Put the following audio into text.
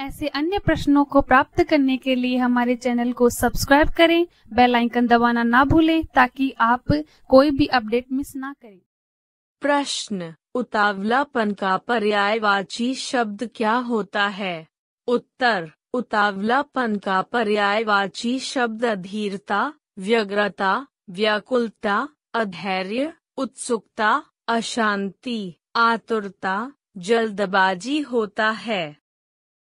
ऐसे अन्य प्रश्नों को प्राप्त करने के लिए हमारे चैनल को सब्सक्राइब करें बेल आइकन दबाना ना भूलें ताकि आप कोई भी अपडेट मिस ना करें प्रश्न उतावलापन का पर्यायवाची शब्द क्या होता है उत्तर उतावलापन का पर्यायवाची शब्द अधीरता व्यग्रता व्याकुलता अधैर्य उत्सुकता अशांति आतुरता जल्दबाजी होता है